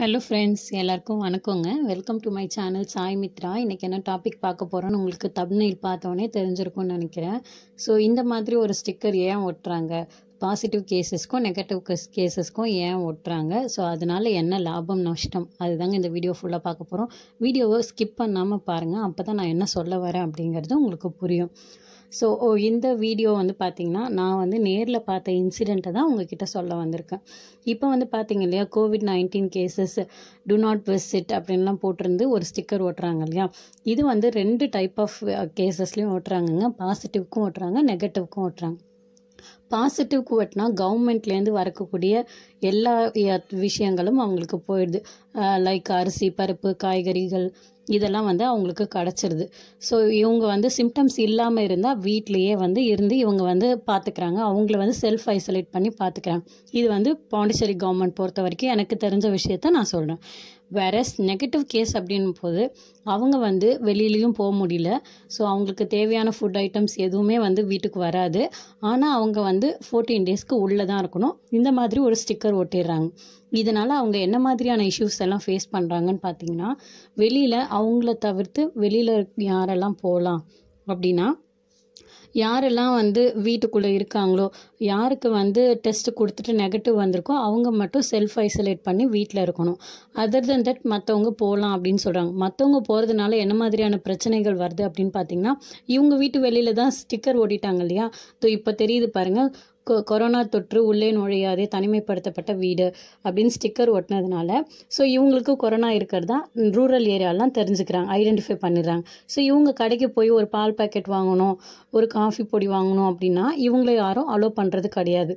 hello friends எல்லாருக்கும் வணக்கங்க welcome to my channel Sai Mitra இன்றைக்கி என்ன டாபிக் பார்க்க போகிறோன்னு உங்களுக்கு தப்னையில் பார்த்தோன்னே தெரிஞ்சிருக்கும்னு நினைக்கிறேன் ஸோ இந்த மாதிரி ஒரு ஸ்டிக்கர் ஏன் ஒட்டுறாங்க பாசிட்டிவ் கேசஸ்க்கும் நெகட்டிவ் கேசஸ்க்கும் ஏன் ஒட்டுறாங்க ஸோ அதனால் என்ன லாபம் நஷ்டம் அதுதாங்க இந்த வீடியோ ஃபுல்லாக பார்க்க போகிறோம் வீடியோவை ஸ்கிப் பண்ணாமல் பாருங்கள் அப்போ தான் நான் என்ன சொல்ல வரேன் அப்படிங்கிறது உங்களுக்கு புரியும் ஸோ இந்த வீடியோ வந்து பார்த்திங்கன்னா நான் வந்து நேரில் பார்த்த இன்சிடெண்ட்டை தான் உங்ககிட்ட சொல்ல வந்திருக்கேன் இப்போ வந்து பார்த்திங்க இல்லையா COVID nineteen cases do not visit அப்படின்லாம் போட்டிருந்து ஒரு ஸ்டிக்கர் ஓட்டுறாங்க இல்லையா இது வந்து ரெண்டு டைப் ஆஃப் கேசஸ்லேயும் ஓட்டுறாங்கங்க பாசிட்டிவ்க்கும் ஓட்டுறாங்க நெகட்டிவ்க்கும் ஓட்டுறாங்க பாசிட்டிவ் குவட்னா கவர்மெண்ட்லேருந்து வரக்கூடிய எல்லா விஷயங்களும் அவங்களுக்கு போயிடுது லைக் அரிசி பருப்பு காய்கறிகள் இதெல்லாம் வந்து அவங்களுக்கு கிடச்சிருது ஸோ இவங்க வந்து சிம்டம்ஸ் இல்லாமல் இருந்தால் வீட்லேயே வந்து இருந்து இவங்க வந்து பார்த்துக்கிறாங்க அவங்கள வந்து செல்ஃப் ஐசோலேட் பண்ணி பார்த்துக்கிறாங்க இது வந்து பாண்டிச்சேரி கவர்மெண்ட் பொறுத்த வரைக்கும் எனக்கு தெரிஞ்ச விஷயத்த நான் சொல்கிறேன் வேறஸ் நெகட்டிவ் கேஸ் அப்படின் போது அவங்க வந்து வெளியிலையும் போக முடியல ஸோ அவங்களுக்கு தேவையான ஃபுட் ஐட்டம்ஸ் எதுவுமே வந்து வீட்டுக்கு வராது ஆனால் அவங்க வந்து ஃபோர்டீன் டேஸ்க்கு உள்ளே தான் இருக்கணும் இந்த மாதிரி ஒரு ஸ்டிக்கர் ஒட்டிடுறாங்க இதனால் அவங்க என்ன மாதிரியான இஷ்யூஸ் எல்லாம் ஃபேஸ் பண்ணுறாங்கன்னு பார்த்தீங்கன்னா வெளியில் அவங்கள தவிர்த்து வெளியில் யாரெல்லாம் போகலாம் அப்படின்னா யாரெல்லாம் வந்து வீட்டுக்குள்ளே இருக்காங்களோ யாருக்கு வந்து டெஸ்ட் கொடுத்துட்டு நெகட்டிவ் வந்திருக்கோ அவங்க மட்டும் செல்ஃப் ஐசோலேட் பண்ணி வீட்டில் இருக்கணும் அதர் தென் தட் மற்றவங்க போகலாம் அப்படின்னு சொல்கிறாங்க மற்றவங்க போகிறதுனால என்ன மாதிரியான பிரச்சனைகள் வருது அப்படின்னு பார்த்தீங்கன்னா இவங்க வீட்டு வெளியில் தான் ஸ்டிக்கர் ஓடிட்டாங்க இல்லையா ஸோ இப்போ தெரியுது பாருங்கள் கொரோனா தொற்று உள்ளே நுழையாதே தனிமைப்படுத்தப்பட்ட வீடு அப்படின்னு ஸ்டிக்கர் ஒட்டினதுனால ஸோ இவங்களுக்கு கொரோனா இருக்கிறதா ரூரல் ஏரியாலாம் தெரிஞ்சுக்கிறாங்க ஐடென்டிஃபை பண்ணிடுறாங்க ஸோ இவங்க கடைக்கு போய் ஒரு பால் பேக்கெட் வாங்கணும் ஒரு காஃபி பொடி வாங்கணும் அப்படின்னா இவங்கள யாரும் அலோவ் பண்ணுறது கிடையாது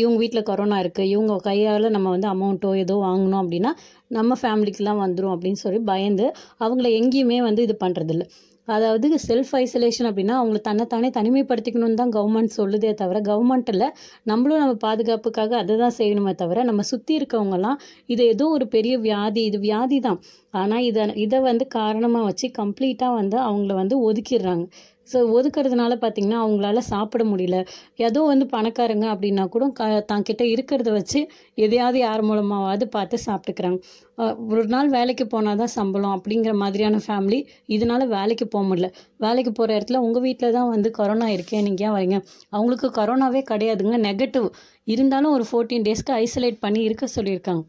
இவங்க வீட்டில் கொரோனா இருக்குது இவங்க கையால் நம்ம வந்து அமௌண்ட்டோ ஏதோ வாங்கணும் அப்படின்னா நம்ம ஃபேமிலிக்கெலாம் வந்துடும் அப்படின்னு சொல்லி பயந்து அவங்கள எங்கேயுமே வந்து இது பண்ணுறதில்ல அதாவது செல்ஃப் ஐசோலேஷன் அப்படின்னா அவங்களை தன்னைத்தானே தனிமைப்படுத்திக்கணும்னு தான் கவர்மெண்ட் சொல்லுதே தவிர கவர்மெண்ட்டில் நம்மளும் நம்ம பாதுகாப்புக்காக அதை தான் செய்யணுமே தவிர நம்ம சுற்றி இருக்கவங்கலாம் இது ஏதோ ஒரு பெரிய வியாதி இது வியாதி தான் ஆனால் இதை இதை வந்து காரணமாக வச்சு கம்ப்ளீட்டாக வந்து அவங்கள வந்து ஒதுக்கிடுறாங்க ஸோ ஒதுக்கிறதுனால பார்த்தீங்கன்னா அவங்களால சாப்பிட முடியல ஏதோ வந்து பணக்காரங்க அப்படின்னா கூட க கிட்ட இருக்கிறத வச்சு எதையாவது யார் மூலமாவது பார்த்து சாப்பிட்டுக்கிறாங்க ஒரு நாள் வேலைக்கு போனால் தான் சம்பளம் அப்படிங்கிற மாதிரியான ஃபேமிலி இதனால் வேலைக்கு போக முடியல வேலைக்கு போகிற இடத்துல உங்கள் வீட்டில் தான் வந்து கொரோனா இருக்கேன் நீங்கள் ஏன் வரீங்க அவங்களுக்கு கொரோனாவே கிடையாதுங்க நெகட்டிவ் இருந்தாலும் ஒரு ஃபோர்டீன் டேஸ்க்கு ஐசோலேட் பண்ணி இருக்க சொல்லியிருக்காங்க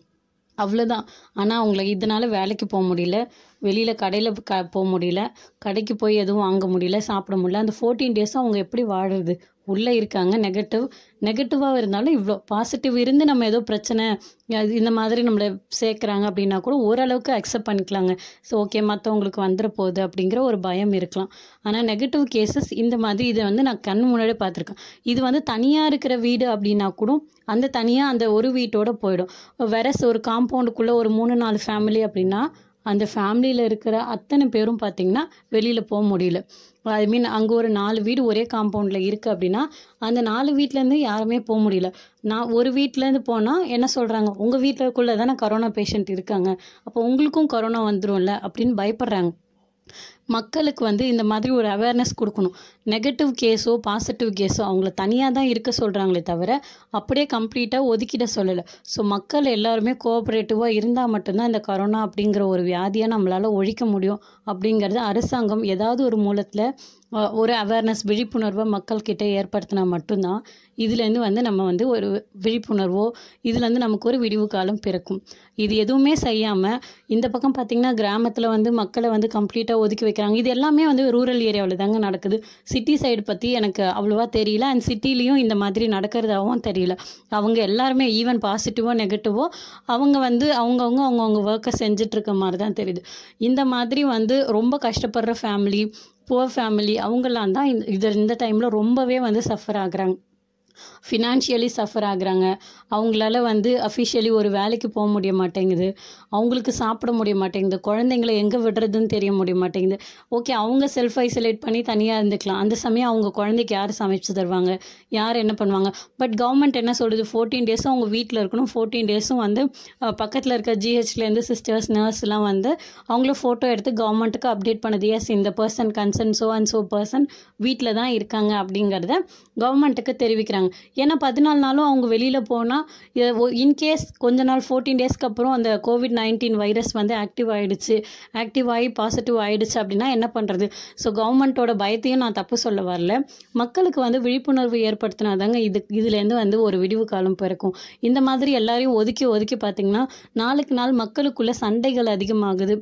அவ்வளோதான் ஆனால் அவங்களை இதனால் வேலைக்கு போக முடியல வெளியில் கடையில் க போக முடியல கடைக்கு போய் எதுவும் வாங்க முடியல சாப்பிட முடியல அந்த ஃபோர்டீன் டேஸும் அவங்க எப்படி வாழுறது உள்ளே இருக்காங்க நெகட்டிவ் நெகட்டிவாக இருந்தாலும் இவ்வளோ பாசிட்டிவ் இருந்து நம்ம ஏதோ பிரச்சனை இந்த மாதிரி நம்மளை சேர்க்குறாங்க அப்படின்னா கூட ஓரளவுக்கு அக்செப்ட் பண்ணிக்கலாங்க ஸோ ஓகே மற்றவங்களுக்கு வந்துட போகுது அப்படிங்கிற ஒரு பயம் இருக்கலாம் ஆனால் நெகட்டிவ் கேசஸ் இந்த மாதிரி இதை வந்து நான் கண் முன்னாடி பார்த்துருக்கேன் இது வந்து தனியாக இருக்கிற வீடு அப்படின்னா கூட அந்த தனியாக அந்த ஒரு வீட்டோட போயிடும் வேற ஒரு காம்பவுண்டுக்குள்ளே ஒரு மூணு நாலு ஃபேமிலி அப்படின்னா அந்த ஃபேமிலியில் இருக்கிற அத்தனை பேரும் பார்த்தீங்கன்னா வெளியில் போக முடியல ஐ மீன் அங்கே ஒரு நாலு வீடு ஒரே காம்பவுண்டில் இருக்குது அப்படின்னா அந்த நாலு வீட்டிலேருந்து யாருமே போக முடியல நான் ஒரு வீட்டிலேருந்து போனால் என்ன சொல்கிறாங்க உங்கள் வீட்டுக்குள்ளே தானே கரோனா பேஷண்ட் இருக்காங்க அப்போ உங்களுக்கும் கரோனா வந்துடும்ல அப்படின்னு பயப்படுறாங்க மக்களுக்கு வந்து இந்த மாதிரி ஒரு அவேர்னஸ் கொடுக்கணும் நெகட்டிவ் கேஸோ பாசிட்டிவ் கேஸோ அவங்கள தனியாக தான் இருக்க சொல்கிறாங்களே தவிர அப்படியே கம்ப்ளீட்டாக ஒதுக்கிட சொல்லலை ஸோ மக்கள் எல்லாருமே கோஆப்ரேட்டிவாக இருந்தால் மட்டும்தான் இந்த கொரோனா அப்படிங்கிற ஒரு வியாதியை நம்மளால் ஒழிக்க முடியும் அப்படிங்கிறது அரசாங்கம் ஏதாவது ஒரு மூலத்தில் ஒரு அவேர்னஸ் விழிப்புணர்வை மக்கள்கிட்ட ஏற்படுத்தினா மட்டும்தான் இதுலேருந்து வந்து நம்ம வந்து ஒரு விழிப்புணர்வோ இதுலேருந்து நமக்கு ஒரு விடிவு காலம் பிறக்கும் இது எதுவுமே செய்யாமல் இந்த பக்கம் பார்த்திங்கன்னா கிராமத்தில் வந்து மக்களை வந்து கம்ப்ளீட்டாக ஒதுக்கி வைக்கிறாங்க இது எல்லாமே வந்து ரூரல் ஏரியாவில் தாங்க நடக்குது சிட்டி சைடு பற்றி எனக்கு அவ்வளோவா தெரியல அண்ட் சிட்டிலையும் இந்த மாதிரி நடக்கிறதாகவும் தெரியல அவங்க எல்லாருமே ஈவன் பாசிட்டிவோ நெகட்டிவோ அவங்க வந்து அவங்கவுங்க அவங்கவுங்க ஒர்க்கை செஞ்சிட்ருக்க மாதிரி தான் தெரியுது இந்த மாதிரி வந்து ரொம்ப கஷ்டப்படுற ஃபேமிலி புவர் ஃபேமிலி அவங்கெல்லாம் தான் இந்த இந்த டைமில் ரொம்பவே வந்து சஃபர் ஆகுறாங்க ஃபினான்ஷியலி சஃபர் ஆகுறாங்க அவங்களால வந்து அஃபிஷியலி ஒரு வேலைக்கு போக முடிய மாட்டேங்குது அவங்களுக்கு சாப்பிட முடிய மாட்டேங்குது குழந்தைங்களை எங்கே விடுறதுன்னு தெரிய முடிய மாட்டேங்குது ஓகே அவங்க செல்ஃப் ஐசோலேட் பண்ணி தனியாக இருந்துக்கலாம் அந்த சமயம் அவங்க குழந்தைக்கு யார் சமைச்சு தருவாங்க யார் என்ன பண்ணுவாங்க பட் கவர்மெண்ட் என்ன சொல்கிறது ஃபோர்டீன் டேஸும் அவங்க வீட்டில் இருக்கணும் ஃபோர்டீன் டேஸும் வந்து பக்கத்தில் இருக்க ஜிஹெச்லேருந்து சிஸ்டர்ஸ் நர்ஸ்லாம் வந்து அவங்கள ஃபோட்டோ எடுத்து கவர்மெண்ட்டுக்கு அப்டேட் பண்ணுது எஸ் இந்த person concern so and so person வீட்டில் தான் இருக்காங்க அப்படிங்கிறத கவர்மெண்ட்டுக்கு தெரிவிக்கிறாங்க சொல்லிட்டாங்க ஏன்னா பதினாலு நாளும் அவங்க வெளியில் போனால் இன்கேஸ் கொஞ்ச நாள் ஃபோர்டீன் டேஸ்க்கு அப்புறம் அந்த கோவிட் நைன்டீன் வைரஸ் வந்து ஆக்டிவ் ஆகிடுச்சு ஆக்டிவ் ஆகி பாசிட்டிவ் ஆகிடுச்சு அப்படின்னா என்ன பண்ணுறது ஸோ கவர்மெண்ட்டோட பயத்தையும் நான் தப்பு சொல்ல வரல மக்களுக்கு வந்து விழிப்புணர்வு ஏற்படுத்தினா தாங்க இது இதுலேருந்து வந்து ஒரு விடிவு காலம் பிறக்கும் இந்த மாதிரி எல்லாரையும் ஒதுக்கி ஒதுக்கி பார்த்திங்கன்னா நாளுக்கு நாள் மக்களுக்குள்ளே சண்டைகள் அதிகமாகுது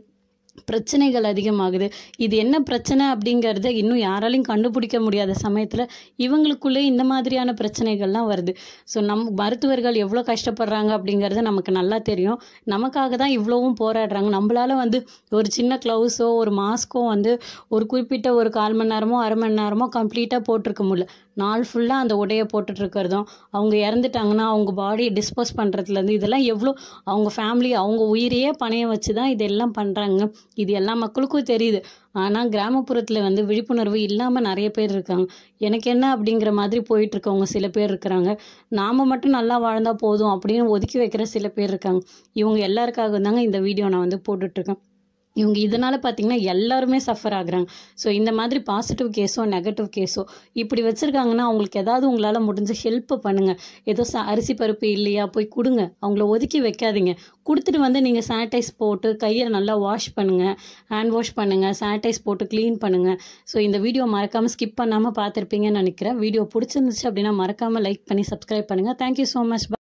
பிரச்சனைகள் அதிகமாகுது இது என்ன பிரச்சனை அப்படிங்கிறத இன்னும் யாராலையும் கண்டுபிடிக்க முடியாத சமயத்தில் இவங்களுக்குள்ளே இந்த மாதிரியான பிரச்சனைகள்லாம் வருது ஸோ நம் மருத்துவர்கள் எவ்வளோ கஷ்டப்படுறாங்க அப்படிங்கிறது நமக்கு நல்லா தெரியும் நமக்காக தான் இவ்வளோவும் போராடுறாங்க நம்மளால் வந்து ஒரு சின்ன க்ளவுஸோ ஒரு மாஸ்க்கோ வந்து ஒரு குறிப்பிட்ட ஒரு கால் மணி நேரமோ அரை மணி நேரமோ கம்ப்ளீட்டாக போட்டிருக்க முடியல நாள் ஃபுல்லாக அந்த உடையை போட்டுட்ருக்கிறதும் அவங்க இறந்துட்டாங்கன்னா அவங்க பாடியை டிஸ்போஸ் பண்ணுறதுலேருந்து இதெல்லாம் எவ்வளோ அவங்க ஃபேமிலி அவங்க உயிரையே பணையம் வச்சு தான் இதெல்லாம் பண்ணுறாங்க இது எல்லா மக்களுக்கும் தெரியுது ஆனால் கிராமப்புறத்தில் வந்து விழிப்புணர்வு இல்லாமல் நிறைய பேர் இருக்காங்க எனக்கு என்ன அப்படிங்கிற மாதிரி போயிட்டுருக்கவங்க சில பேர் இருக்கிறாங்க நாம் மட்டும் நல்லா வாழ்ந்தால் போதும் அப்படின்னு ஒதுக்கி வைக்கிற சில பேர் இருக்காங்க இவங்க எல்லாருக்காக தாங்க இந்த வீடியோ நான் வந்து போட்டுட்ருக்கேன் இவங்க இதனால் பார்த்தீங்கன்னா எல்லாருமே சஃபர் ஆகுறாங்க ஸோ இந்த மாதிரி பாசிட்டிவ் கேஸோ நெகட்டிவ் கேஸோ இப்படி வச்சுருக்காங்கன்னா அவங்களுக்கு ஏதாவது உங்களால் முடிஞ்ச ஹெல்ப்பு பண்ணுங்கள் ஏதோ ச அரிசி பருப்பு இல்லையா போய் கொடுங்க அவங்கள ஒதுக்கி வைக்காதீங்க கொடுத்துட்டு வந்து நீங்கள் சானிடைஸ் போட்டு கையை நல்லா வாஷ் பண்ணுங்கள் ஹேண்ட் வாஷ் பண்ணுங்கள் சானிடைஸ் போட்டு க்ளீன் பண்ணுங்கள் ஸோ இந்த வீடியோ மறக்காமல் ஸ்கிப் பண்ணாமல் பார்த்துருப்பீங்கன்னு நினைக்கிறேன் வீடியோ பிடிச்சிருந்துச்சு அப்படின்னா மறக்காமல் லைக் பண்ணி சப்ஸ்கிரைப் பண்ணுங்கள் தேங்க்யூ ஸோ மச்